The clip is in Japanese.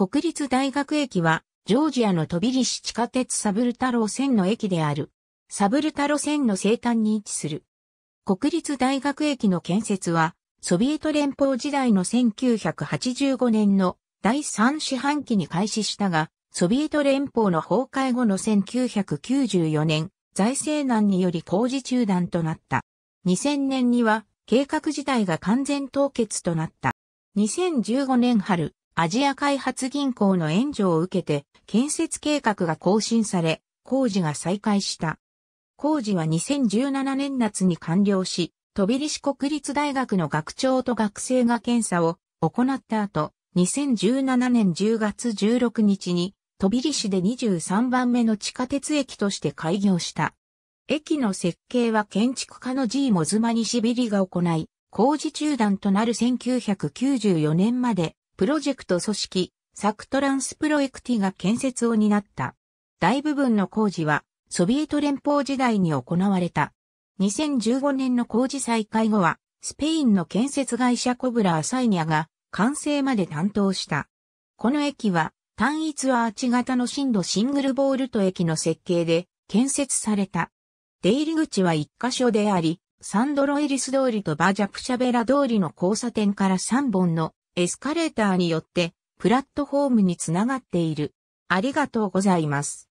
国立大学駅は、ジョージアの飛びリ市地下鉄サブルタロ線の駅である。サブルタロ線の西端に位置する。国立大学駅の建設は、ソビエト連邦時代の1985年の第3四半期に開始したが、ソビエト連邦の崩壊後の1994年、財政難により工事中断となった。2000年には計画自体が完全凍結となった。2015年春、アジア開発銀行の援助を受けて建設計画が更新され、工事が再開した。工事は2017年夏に完了し、飛び市国立大学の学長と学生が検査を行った後、2017年10月16日に、飛び市で23番目の地下鉄駅として開業した。駅の設計は建築家の G モズマニシビリが行い、工事中断となる1994年までプロジェクト組織、サクトランスプロエクティが建設を担った。大部分の工事は、ソビエト連邦時代に行われた。2015年の工事再開後は、スペインの建設会社コブラ・アサイニアが完成まで担当した。この駅は単一アーチ型の震度シングルボールト駅の設計で建設された。出入り口は1箇所であり、サンドロエリス通りとバジャプシャベラ通りの交差点から3本のエスカレーターによってプラットフォームにつながっている。ありがとうございます。